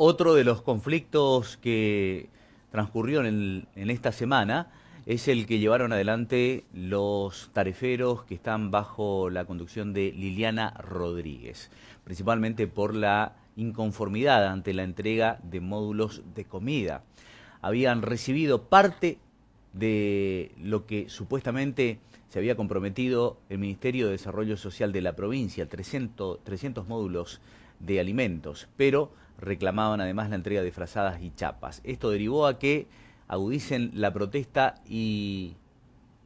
Otro de los conflictos que transcurrió en, esta semana es el que llevaron adelante los tareferos que están bajo la conducción de Liliana Rodríguez, principalmente por la inconformidad ante la entrega de módulos de comida. Habían recibido parte de lo que supuestamente se había comprometido el Ministerio de Desarrollo Social de la provincia, 300, 300 módulos de alimentos, pero reclamaban además la entrega de frazadas y chapas. Esto derivó a que agudicen la protesta y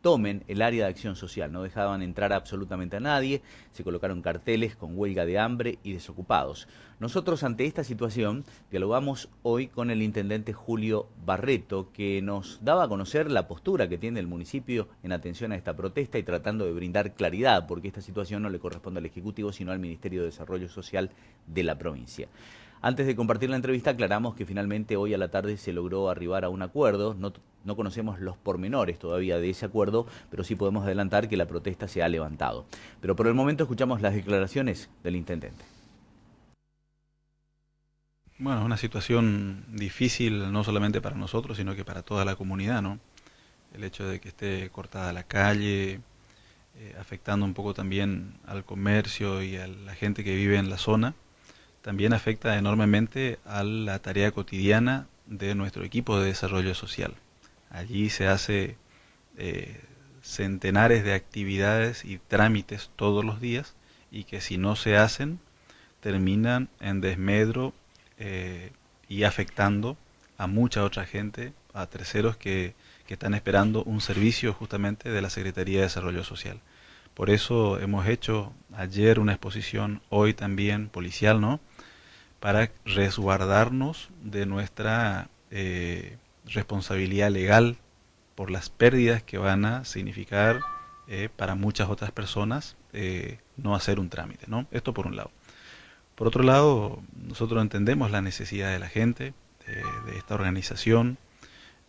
tomen el área de acción social. No dejaban entrar absolutamente a nadie, se colocaron carteles con huelga de hambre y desocupados. Nosotros ante esta situación dialogamos hoy con el intendente Julio Barreto, que nos daba a conocer la postura que tiene el municipio en atención a esta protesta y tratando de brindar claridad, porque esta situación no le corresponde al Ejecutivo, sino al Ministerio de Desarrollo Social de la provincia. Antes de compartir la entrevista aclaramos que finalmente hoy a la tarde se logró arribar a un acuerdo. No, conocemos los pormenores todavía de ese acuerdo, pero sí podemos adelantar que la protesta se ha levantado. Pero por el momento escuchamos las declaraciones del intendente. Bueno, es una situación difícil no solamente para nosotros, sino que para toda la comunidad, ¿no? El hecho de que esté cortada la calle, eh, afectando un poco también al comercio y a la gente que vive en la zona también afecta enormemente a la tarea cotidiana de nuestro equipo de desarrollo social. Allí se hace eh, centenares de actividades y trámites todos los días y que si no se hacen terminan en desmedro eh, y afectando a mucha otra gente, a terceros que están esperando un servicio justamente de la Secretaría de Desarrollo Social. Por eso hemos hecho ayer una exposición, hoy también policial, ¿no? para resguardarnos de nuestra eh, responsabilidad legal por las pérdidas que van a significar eh, para muchas otras personas eh, no hacer un trámite, ¿no? Esto por un lado. Por otro lado, nosotros entendemos la necesidad de la gente, de, de esta organización,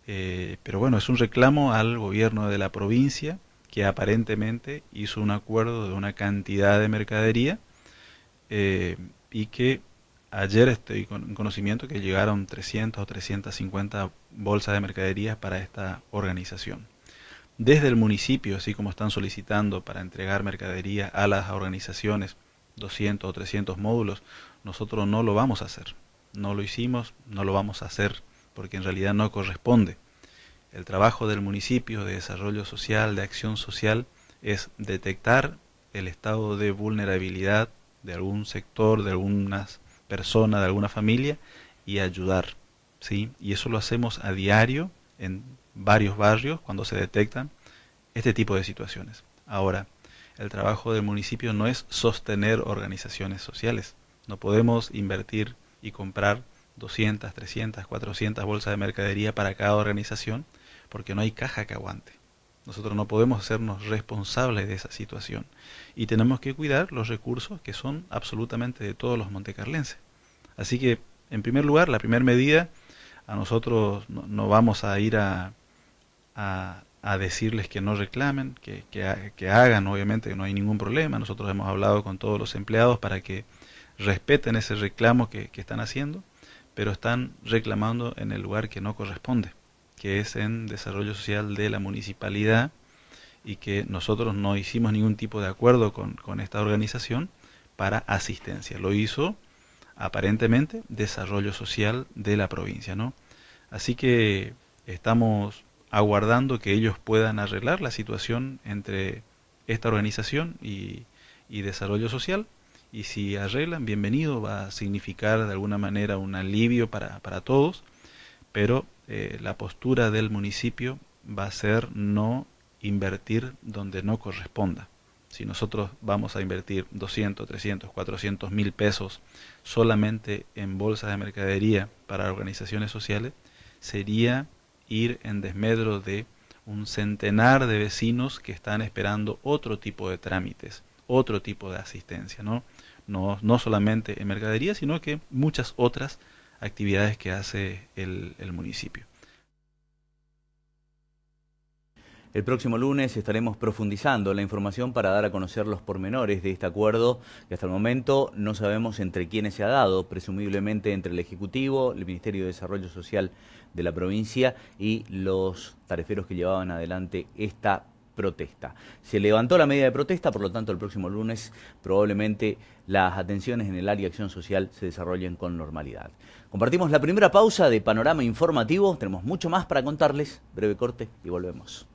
pero bueno, es un reclamo al gobierno de la provincia que aparentemente hizo un acuerdo de una cantidad de mercadería y que ayer estoy con conocimiento que llegaron 300 o 350 bolsas de mercaderías para esta organización. Desde el municipio, así como están solicitando para entregar mercadería a las organizaciones 200 o 300 módulos, nosotros no lo vamos a hacer. No lo hicimos, no lo vamos a hacer, porque en realidad no corresponde. El trabajo del municipio de desarrollo social, de acción social, es detectar el estado de vulnerabilidad de algún sector, de algunas persona, de alguna familia y ayudar. ¿sí? Y eso lo hacemos a diario en varios barrios cuando se detectan este tipo de situaciones. Ahora, el trabajo del municipio no es sostener organizaciones sociales. No podemos invertir y comprar 200, 300, 400 bolsas de mercadería para cada organización porque no hay caja que aguante. Nosotros no podemos hacernos responsables de esa situación y tenemos que cuidar los recursos que son absolutamente de todos los montecarlenses. Así que, en primer lugar, la primera medida, a nosotros no, vamos a ir a, a, decirles que no reclamen, que, que, que hagan, obviamente que no hay ningún problema. Nosotros hemos hablado con todos los empleados para que respeten ese reclamo que están haciendo, pero están reclamando en el lugar que no corresponde que es en desarrollo social de la municipalidad y que nosotros no hicimos ningún tipo de acuerdo con, esta organización para asistencia. Lo hizo aparentemente desarrollo social de la provincia, ¿no? Así que estamos aguardando que ellos puedan arreglar la situación entre esta organización y, desarrollo social. Y si arreglan, bienvenido, va a significar de alguna manera un alivio para, para todos, pero eh, la postura del municipio va a ser no invertir donde no corresponda. Si nosotros vamos a invertir 200, 300, 400 mil pesos solamente en bolsas de mercadería para organizaciones sociales, sería ir en desmedro de un centenar de vecinos que están esperando otro tipo de trámites, otro tipo de asistencia, ¿no? No, no solamente en mercadería, sino que muchas otras actividades que hace el, municipio. El próximo lunes estaremos profundizando la información para dar a conocer los pormenores de este acuerdo que hasta el momento no sabemos entre quiénes se ha dado, presumiblemente entre el Ejecutivo, el Ministerio de Desarrollo Social de la provincia y los tareferos que llevaban adelante esta protesta. Se levantó la medida de protesta, por lo tanto el próximo lunes probablemente las atenciones en el área de acción social se desarrollen con normalidad. Compartimos la primera pausa de Panorama Informativo, tenemos mucho más para contarles, breve corte y volvemos.